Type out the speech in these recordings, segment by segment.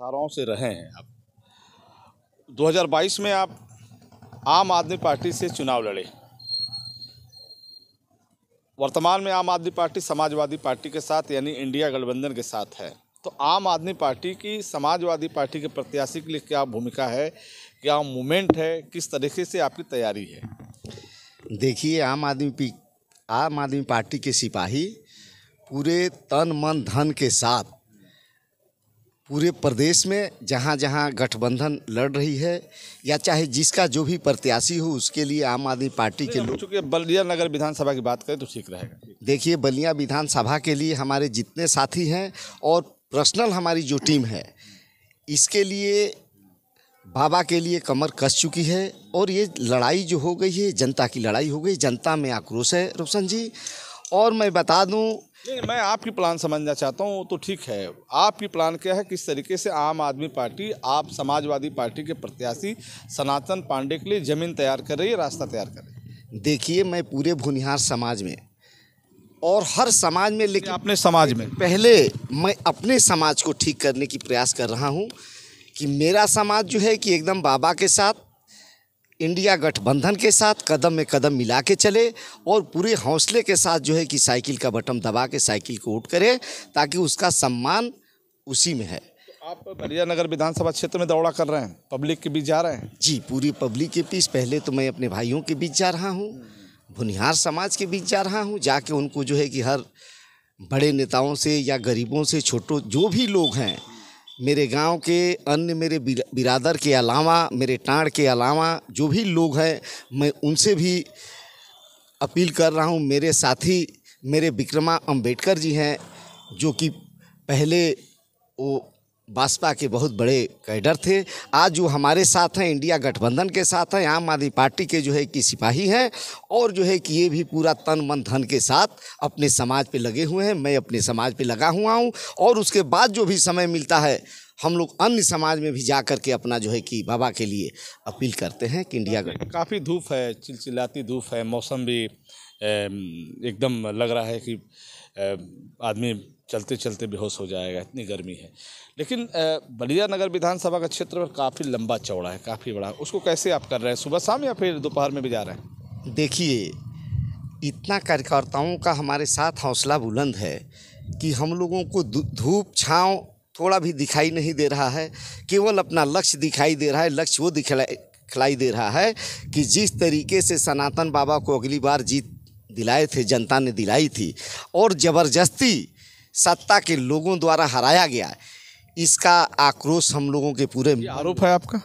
धाराओं से रहे हैं आप 2022 में आप आम आदमी पार्टी से चुनाव लड़े वर्तमान में आम आदमी पार्टी समाजवादी पार्टी के साथ यानी इंडिया गठबंधन के साथ है तो आम आदमी पार्टी की समाजवादी पार्टी के प्रत्याशी के लिए क्या भूमिका है क्या मूवमेंट है किस तरीके से आपकी तैयारी है देखिए आम आदमी आम आदमी पार्टी के सिपाही पूरे तन मन धन के साथ पूरे प्रदेश में जहाँ जहाँ गठबंधन लड़ रही है या चाहे जिसका जो भी प्रत्याशी हो उसके लिए आम आदमी पार्टी के लोग चूँकि बलिया नगर विधानसभा की बात करें तो ठीक रहेगा देखिए बलिया विधानसभा के लिए हमारे जितने साथी हैं और पर्सनल हमारी जो टीम है इसके लिए बाबा के लिए कमर कस चुकी है और ये लड़ाई जो हो गई है जनता की लड़ाई हो गई जनता में आक्रोश है रोशन जी और मैं बता दूँ नहीं मैं आपकी प्लान समझना चाहता हूँ वो तो ठीक है आपकी प्लान क्या है किस तरीके से आम आदमी पार्टी आप समाजवादी पार्टी के प्रत्याशी सनातन पांडे के लिए ज़मीन तैयार कर रही है रास्ता तैयार कर रही है देखिए मैं पूरे भुनिहार समाज में और हर समाज में लेकिन अपने समाज में पहले मैं अपने समाज को ठीक करने की प्रयास कर रहा हूँ कि मेरा समाज जो है कि एकदम बाबा के साथ इंडिया गठबंधन के साथ कदम में कदम मिला के चले और पूरे हौसले के साथ जो है कि साइकिल का बटन दबा के साइकिल को उठ करें ताकि उसका सम्मान उसी में है आप बलिया नगर विधानसभा क्षेत्र में दौड़ा कर रहे हैं पब्लिक के बीच जा रहे हैं जी पूरी पब्लिक के बीच पहले तो मैं अपने भाइयों के बीच जा रहा हूँ भुनिहार समाज के बीच जा रहा हूँ जाके उनको जो है कि हर बड़े नेताओं से या गरीबों से छोटों जो भी लोग हैं मेरे गांव के अन्य मेरे बिरादर के अलावा मेरे टाँड़ के अलावा जो भी लोग हैं मैं उनसे भी अपील कर रहा हूँ मेरे साथी मेरे विक्रमा अम्बेडकर जी हैं जो कि पहले वो बसपा के बहुत बड़े कैडर थे आज जो हमारे साथ हैं इंडिया गठबंधन के साथ हैं आम आदमी पार्टी के जो है कि सिपाही हैं और जो है कि ये भी पूरा तन मन धन के साथ अपने समाज पे लगे हुए हैं मैं अपने समाज पे लगा हुआ हूँ और उसके बाद जो भी समय मिलता है हम लोग अन्य समाज में भी जा कर के अपना जो है कि बाबा के लिए अपील करते हैं कि इंडिया गठ काफ़ी धूप है चिलचिलाती धूप है मौसम भी एकदम लग रहा है कि आदमी चलते चलते बेहोश हो जाएगा इतनी गर्मी है लेकिन बलिया नगर विधानसभा का क्षेत्र काफ़ी लंबा चौड़ा है काफ़ी बड़ा उसको कैसे आप कर रहे हैं सुबह शाम या फिर दोपहर में भी जा रहे हैं देखिए इतना कार्यकर्ताओं का हमारे साथ हौसला बुलंद है कि हम लोगों को धूप छाँव थोड़ा भी दिखाई नहीं दे रहा है केवल अपना लक्ष्य दिखाई दे रहा है लक्ष्य वो दिखलाई खिलाई दे रहा है कि जिस तरीके से सनातन बाबा को अगली बार जीत दिलाए थे जनता ने दिलाई थी और ज़बरदस्ती सत्ता के लोगों द्वारा हराया गया इसका आक्रोश हम लोगों के पूरे आरोप है आपका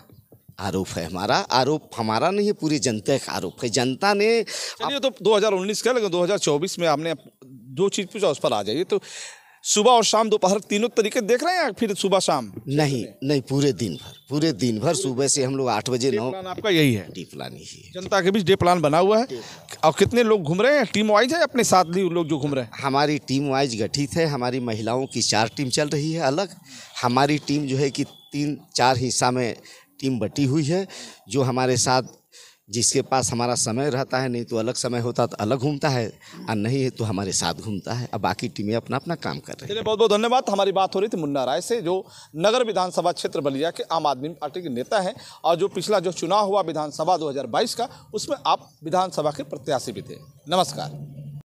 आरोप है हमारा आरोप हमारा नहीं है पूरी जनता का आरोप है जनता ने आप... तो 2019 का लेकिन चौबीस में आपने जो चीज़ पूछा उस पर आ जाइए तो सुबह और शाम दोपहर तीनों तरीके देख रहे हैं फिर सुबह शाम नहीं नहीं पूरे दिन भर पूरे दिन भर सुबह से हम लोग आठ बजे नौ आपका यही है डी प्लान यही है जनता के बीच डे प्लान बना हुआ है और कितने लोग घूम रहे हैं टीम वाइज है अपने साथ भी लोग जो घूम रहे हैं हमारी टीम वाइज गठित है हमारी महिलाओं की चार टीम चल रही है अलग हमारी टीम जो है कि तीन चार हिस्सा में टीम बटी हुई है जो हमारे साथ जिसके पास हमारा समय रहता है नहीं तो अलग समय होता तो अलग घूमता है और नहीं है तो हमारे साथ घूमता है अब बाकी टीमें अपना अपना काम कर रही है बहुत बहुत धन्यवाद हमारी बात हो रही थी मुन्ना राय से जो नगर विधानसभा क्षेत्र बलिया के आम आदमी पार्टी के नेता हैं और जो पिछला जो चुनाव हुआ विधानसभा दो का उसमें आप विधानसभा के प्रत्याशी भी थे नमस्कार